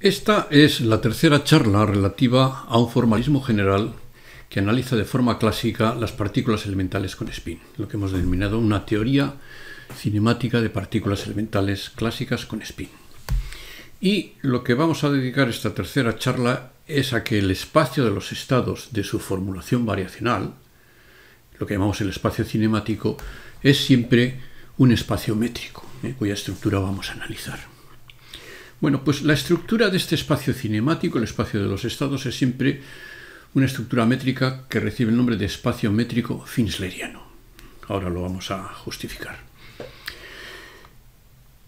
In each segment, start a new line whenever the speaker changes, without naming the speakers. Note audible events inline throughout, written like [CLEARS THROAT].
Esta es la tercera charla relativa a un formalismo general que analiza de forma clásica las partículas elementales con spin, lo que hemos denominado una teoría cinemática de partículas elementales clásicas con spin. Y lo que vamos a dedicar esta tercera charla es a que el espacio de los estados de su formulación variacional, lo que llamamos el espacio cinemático, es siempre un espacio métrico, ¿eh? cuya estructura vamos a analizar. Bueno, pues la estructura de este espacio cinemático, el espacio de los estados, es siempre una estructura métrica que recibe el nombre de espacio métrico finsleriano. Ahora lo vamos a justificar.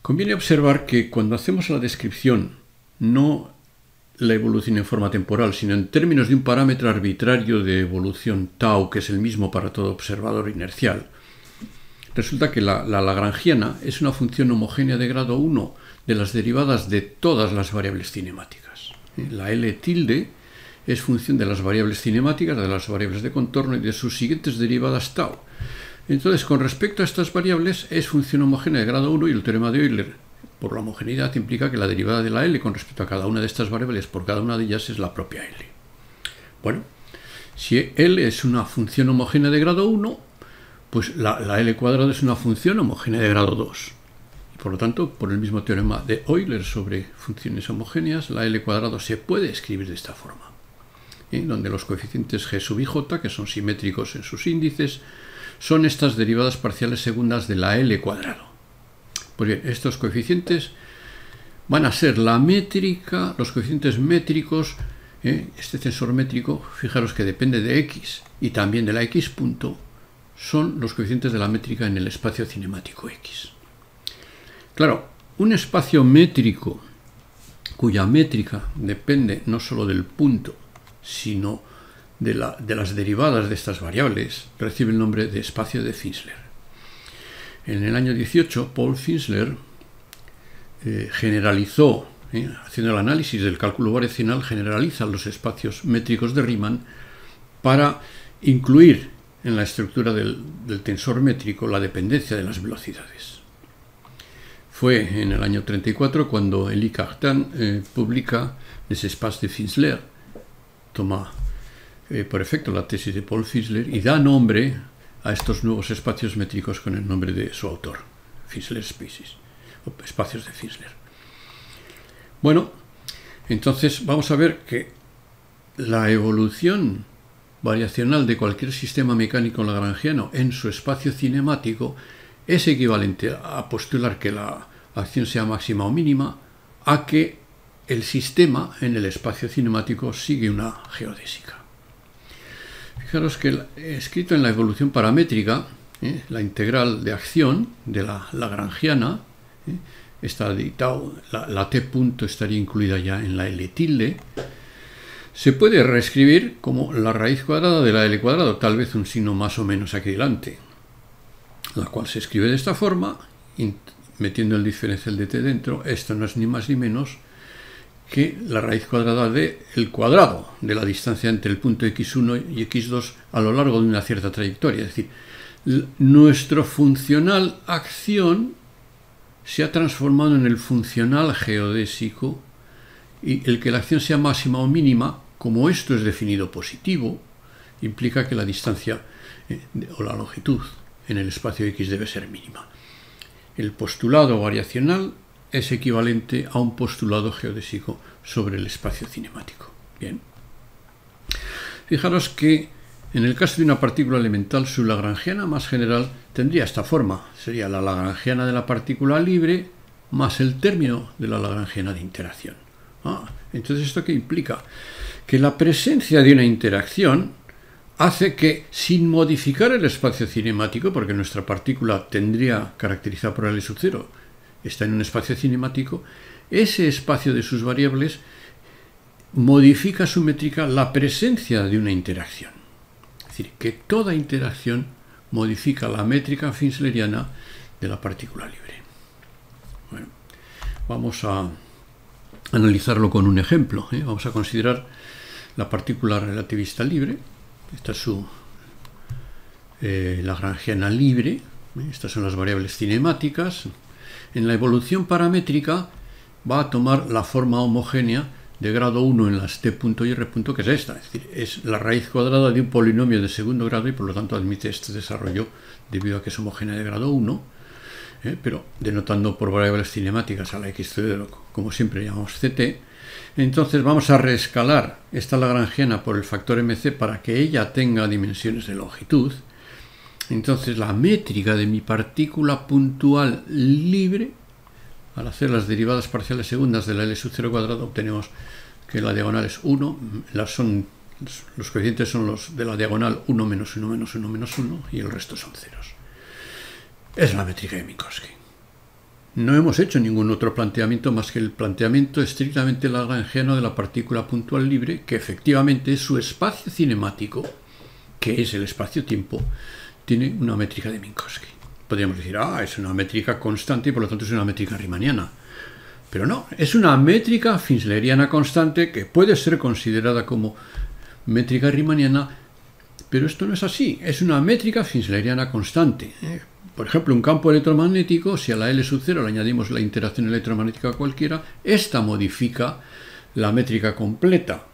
Conviene observar que cuando hacemos la descripción, no la evolución en forma temporal, sino en términos de un parámetro arbitrario de evolución tau, que es el mismo para todo observador inercial, Resulta que la, lagrangiana es una función homogénea de grado 1 de las derivadas de todas las variables cinemáticas. ¿Eh? La L tilde es función de las variables cinemáticas, de las variables de contorno y de sus siguientes derivadas tau. Entonces, con respecto a estas variables, es función homogénea de grado 1 y el teorema de Euler, por la homogeneidad, implica que la derivada de la L con respecto a cada una de estas variables por cada una de ellas es la propia L. Bueno, si L es una función homogénea de grado 1, pues la, L cuadrado es una función homogénea de grado 2. Y por lo tanto, por el mismo teorema de Euler sobre funciones homogéneas, la L cuadrado se puede escribir de esta forma. ¿eh? Donde los coeficientes G sub y J, que son simétricos en sus índices, son estas derivadas parciales segundas de la L cuadrado. Pues bien, estos coeficientes van a ser la métrica, los coeficientes métricos, ¿eh? este tensor métrico, fijaros que depende de X y también de la X punto, son los coeficientes de la métrica en el espacio cinemático X. Claro, un espacio métrico cuya métrica depende no sólo del punto, sino de, de, las derivadas de estas variables, recibe el nombre de espacio de Finsler. En el año 18, Paul Finsler eh, generalizó, eh, haciendo el análisis del cálculo variacional, generaliza los espacios métricos de Riemann para incluir en la estructura del, tensor métrico la dependencia de las velocidades. Fue en el año 34 cuando Elie Cartan eh, publica Les Espaces de Finsler, toma eh, por efecto la tesis de Paul Finsler y da nombre a estos nuevos espacios métricos con el nombre de su autor, Finsler Spaces, o espacios de Finsler. Bueno, entonces vamos a ver que la evolución variacional de cualquier sistema mecánico lagrangiano en su espacio cinemático es equivalente a postular que la acción sea máxima o mínima a que el sistema en el espacio cinemático sigue una geodésica. Fijaros que escrito en la evolución paramétrica, ¿eh? la integral de acción de la lagrangiana, ¿eh? está editado, la, T punto estaría incluida ya en la L tilde, se puede reescribir como la raíz cuadrada de la L cuadrado, tal vez un signo más o menos aquí delante, la cual se escribe de esta forma, metiendo el diferencial de t dentro, esto no es ni más ni menos que la raíz cuadrada de cuadrado de la distancia entre el punto x1 y x2 a lo largo de una cierta trayectoria. Es decir, nuestro funcional acción se ha transformado en el funcional geodésico y el que la acción sea máxima o mínima como esto es definido positivo, implica que la distancia eh, o la longitud en el espacio X debe ser mínima. El postulado variacional es equivalente a un postulado geodésico sobre el espacio cinemático. Bien. Fijaros que en el caso de una partícula elemental, su lagrangiana más general tendría esta forma. Sería la lagrangiana de la partícula libre más el término de la lagrangiana de interacción. Ah, entonces, ¿esto qué implica? que la presencia de una interacción hace que, sin modificar el espacio cinemático, porque nuestra partícula tendría caracterizada por L sub 0, está en un espacio cinemático, ese espacio de sus variables modifica su métrica la presencia de una interacción. Es decir, que toda interacción modifica la métrica finsleriana de la partícula libre. Bueno, vamos a analizarlo con un ejemplo. ¿eh? Vamos a considerar la partícula relativista libre, esta es su eh, lagrangiana libre, ¿eh? estas son las variables cinemáticas, en la evolución paramétrica va a tomar la forma homogénea de grado 1 en las t punto y r punto, que es esta, es decir, es la raíz cuadrada de un polinomio de segundo grado y por lo tanto admite este desarrollo debido a que es homogénea de grado 1, ¿eh? pero denotando por variables cinemáticas a la x como siempre llamamos ct, entonces vamos a reescalar esta lagrangiana por el factor MC para que ella tenga dimensiones de longitud. Entonces la métrica de mi partícula puntual libre, al hacer las derivadas parciales segundas de la L sub 0 cuadrado, obtenemos que la diagonal es 1, las son, los coeficientes son los de la diagonal 1 menos 1 menos 1 menos 1 y el resto son ceros. Es la métrica de Minkowski. No hemos hecho ningún otro planteamiento más que el planteamiento estrictamente lagrangiano de la partícula puntual libre, que efectivamente su espacio cinemático, que es el espacio-tiempo, tiene una métrica de Minkowski. Podríamos decir, ah, es una métrica constante y por lo tanto es una métrica riemanniana. Pero no, es una métrica finsleriana constante que puede ser considerada como métrica riemanniana, pero esto no es así, es una métrica finsleriana constante. ¿eh? Por ejemplo, un campo electromagnético, si a la L sub 0 le añadimos la interacción electromagnética cualquiera, esta modifica la métrica completa.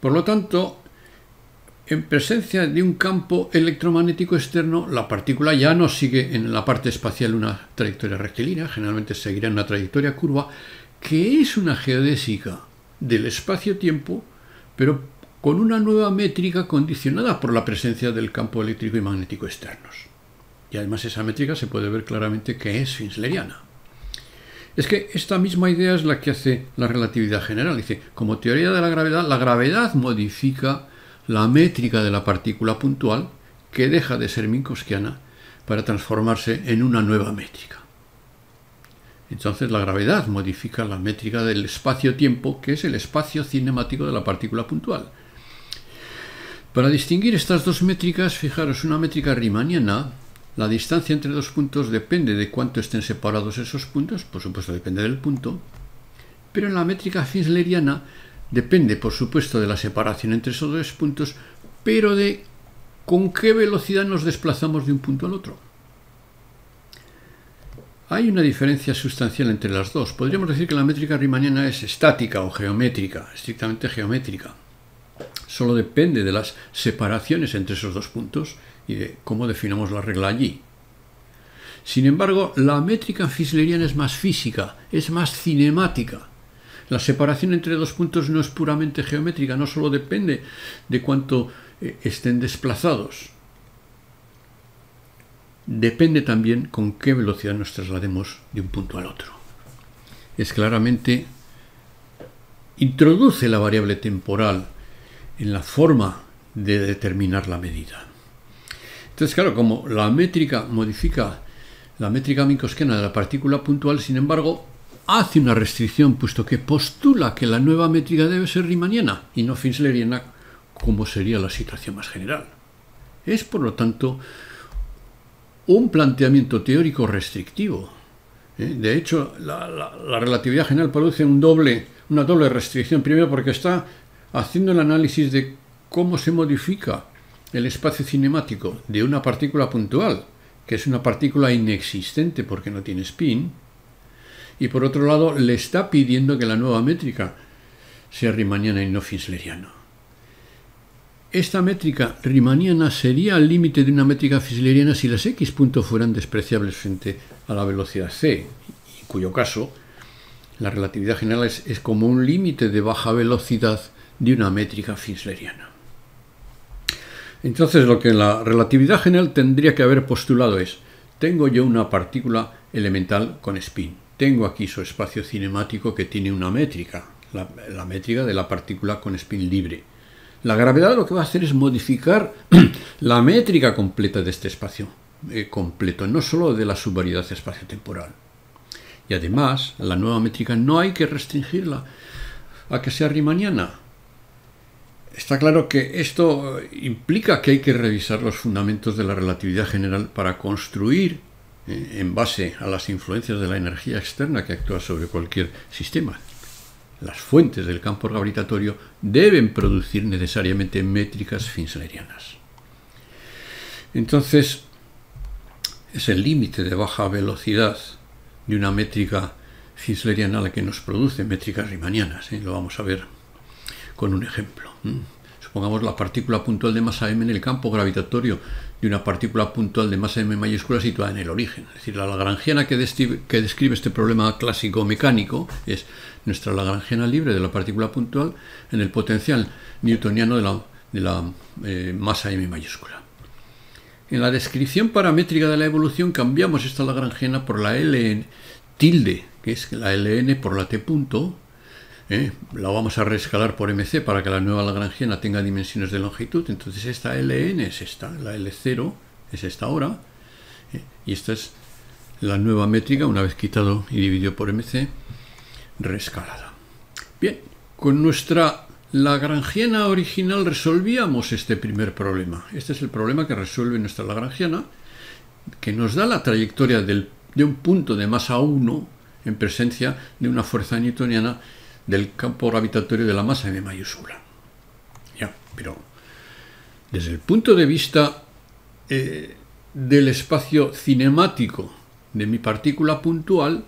Por lo tanto, en presencia de un campo electromagnético externo, la partícula ya no sigue en la parte espacial una trayectoria rectilínea, generalmente seguirá en una trayectoria curva, que es una geodésica del espacio-tiempo, pero con una nueva métrica condicionada por la presencia del campo eléctrico y magnético externos y además esa métrica se puede ver claramente que es finsleriana. Es que esta misma idea es la que hace la relatividad general. Dice, como teoría de la gravedad, la gravedad modifica la métrica de la partícula puntual que deja de ser minkowskiana para transformarse en una nueva métrica. Entonces la gravedad modifica la métrica del espacio-tiempo, que es el espacio cinemático de la partícula puntual. Para distinguir estas dos métricas, fijaros, una métrica riemanniana la distancia entre dos puntos depende de cuánto estén separados esos puntos, por supuesto depende del punto, pero en la métrica finsleriana depende, por supuesto, de la separación entre esos dos puntos, pero de con qué velocidad nos desplazamos de un punto al otro. Hay una diferencia sustancial entre las dos. Podríamos decir que la métrica riemanniana es estática o geométrica, estrictamente geométrica. Solo depende de las separaciones entre esos dos puntos y de cómo definamos la regla allí. Sin embargo, la métrica fisleriana es más física, es más cinemática. La separación entre dos puntos no es puramente geométrica, no solo depende de cuánto eh, estén desplazados. Depende también con qué velocidad nos traslademos de un punto al otro. Es claramente introduce la variable temporal en la forma de determinar la medida. Entonces, claro, como la métrica modifica la métrica minkowskiana de la partícula puntual, sin embargo, hace una restricción, puesto que postula que la nueva métrica debe ser riemanniana y no finsleriana, como sería la situación más general. Es, por lo tanto, un planteamiento teórico restrictivo. ¿eh? De hecho, la, relatividad general produce una doble restricción. Primero, porque está haciendo el análisis de cómo se modifica el espacio cinemático de una partícula puntual, que es una partícula inexistente porque no tiene spin, y por otro lado le está pidiendo que la nueva métrica sea riemanniana y no Finsleriana. Esta métrica riemanniana sería el límite de una métrica Finsleriana si las x puntos fueran despreciables frente a la velocidad c, en cuyo caso la relatividad general es, como un límite de baja velocidad de una métrica Finsleriana. Entonces lo que la relatividad general tendría que haber postulado es, tengo yo una partícula elemental con spin, tengo aquí su espacio cinemático que tiene una métrica, la, métrica de la partícula con spin libre. La gravedad lo que va a hacer es modificar [CLEARS THROAT] la métrica completa de este espacio eh, completo, no solo de la subvariedad espacio-temporal. Y además, la nueva métrica no hay que restringirla a que sea riemanniana, Está claro que esto eh, implica que hay que revisar los fundamentos de la relatividad general para construir, eh, en base a las influencias de la energía externa que actúa sobre cualquier sistema, las fuentes del campo gravitatorio deben producir necesariamente métricas finslerianas. Entonces, es el límite de baja velocidad de una métrica finsleriana la que nos produce métricas riemannianas. ¿eh? Lo vamos a ver con un ejemplo. Mm. supongamos la partícula puntual de masa m en el campo gravitatorio de una partícula puntual de masa m mayúscula situada en el origen. Es decir, la lagrangiana que, describe este problema clásico mecánico es nuestra lagrangiana libre de la partícula puntual en el potencial newtoniano de la, de la eh, masa m mayúscula. En la descripción paramétrica de la evolución cambiamos esta lagrangiana por la ln tilde, que es la ln por la t punto, eh, la vamos a reescalar por MC para que la nueva lagrangiana tenga dimensiones de longitud, entonces esta Ln es esta, la L0 es esta ahora, eh, y esta es la nueva métrica, una vez quitado y dividido por MC, rescalada Bien, con nuestra lagrangiana original resolvíamos este primer problema. Este es el problema que resuelve nuestra lagrangiana, que nos da la trayectoria de un punto de masa 1 en presencia de una fuerza newtoniana del campo gravitatorio de la masa M mayúscula. Ya, pero desde el punto de vista eh, del espacio cinemático de mi partícula puntual,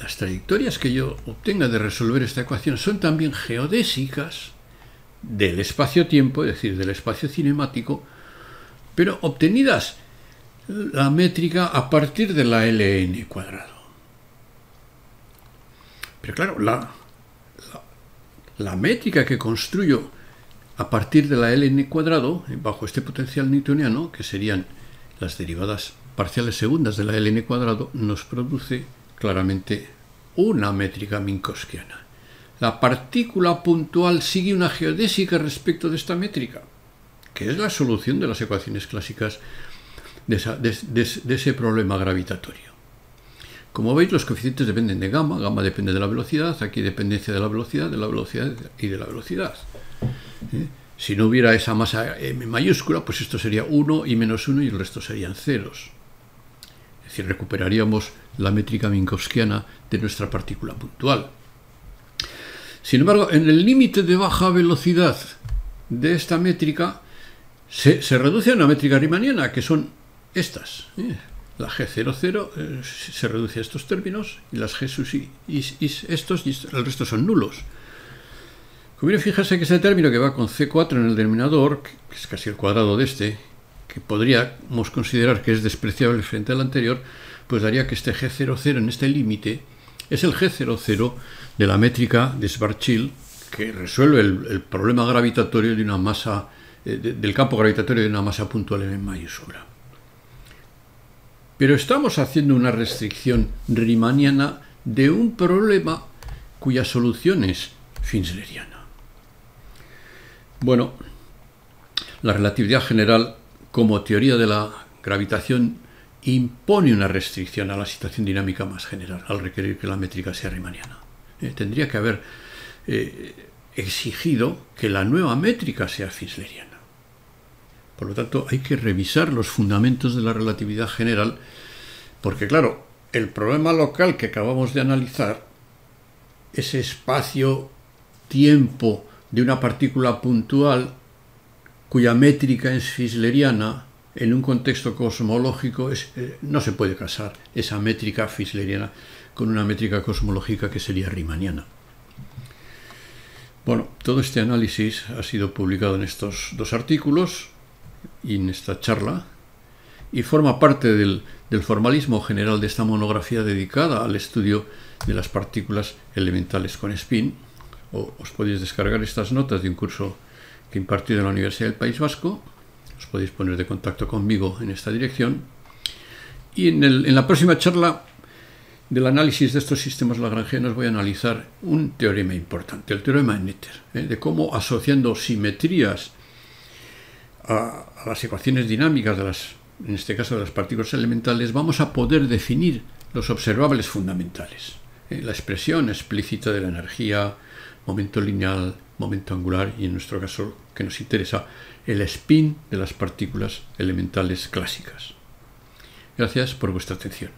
las trayectorias que yo obtenga de resolver esta ecuación son también geodésicas del espacio-tiempo, es decir, del espacio cinemático, pero obtenidas la métrica a partir de la ln cuadrado. Pero claro, la la métrica que construyo a partir de la ln cuadrado, eh, bajo este potencial newtoniano, que serían las derivadas parciales segundas de la ln cuadrado, nos produce claramente una métrica minkowskiana. La partícula puntual sigue una geodésica respecto de esta métrica, que es la solución de las ecuaciones clásicas de, de ese problema gravitatorio. Como veis, los coeficientes dependen de gamma, gamma depende de la velocidad, aquí dependencia de la velocidad, de la velocidad y de la velocidad. ¿Eh? Si no hubiera esa masa m mayúscula, pues esto sería 1 y menos 1 y el resto serían ceros. Es decir, recuperaríamos la métrica minkowskiana de nuestra partícula puntual. Sin embargo, en el límite de baja velocidad de esta métrica se, reduce a una métrica riemanniana, que son estas. ¿eh? La G00 eh, se reduce a estos términos y las G sus y, estos y el resto son nulos. Conviene fijarse que ese término que va con C4 en el denominador, que es casi el cuadrado de este, que podríamos considerar que es despreciable frente al anterior, pues daría que este G00 en este límite es el G00 de la métrica de Schwarzschild, que resuelve el, problema gravitatorio de una masa, eh, del campo gravitatorio de una masa puntual en mayúscula. Pero estamos haciendo una restricción riemanniana de un problema cuya solución es finsleriana. Bueno, la relatividad general como teoría de la gravitación impone una restricción a la situación dinámica más general al requerir que la métrica sea riemanniana. Eh, tendría que haber eh, exigido que la nueva métrica sea finsleriana. Por lo tanto, hay que revisar los fundamentos de la relatividad general, porque claro, el problema local que acabamos de analizar, ese espacio-tiempo de una partícula puntual cuya métrica es fisleriana, en un contexto cosmológico eh, no se puede casar esa métrica fisleriana con una métrica cosmológica que sería riemanniana. Bueno, todo este análisis ha sido publicado en estos dos artículos, en esta charla y forma parte del, formalismo general de esta monografía dedicada al estudio de las partículas elementales con spin. os podéis descargar estas notas de un curso que he impartido en la Universidad del País Vasco. Os podéis poner de contacto conmigo en esta dirección. Y en, la próxima charla del análisis de estos sistemas lagrangianos voy a analizar un teorema importante, el teorema de nietzsche ¿eh? de cómo asociando simetrías a, las ecuaciones dinámicas, de las, en este caso de las partículas elementales, vamos a poder definir los observables fundamentales. ¿eh? la expresión explícita de la energía, momento lineal, momento angular y en nuestro caso que nos interesa, el spin de las partículas elementales clásicas. Gracias por vuestra atención.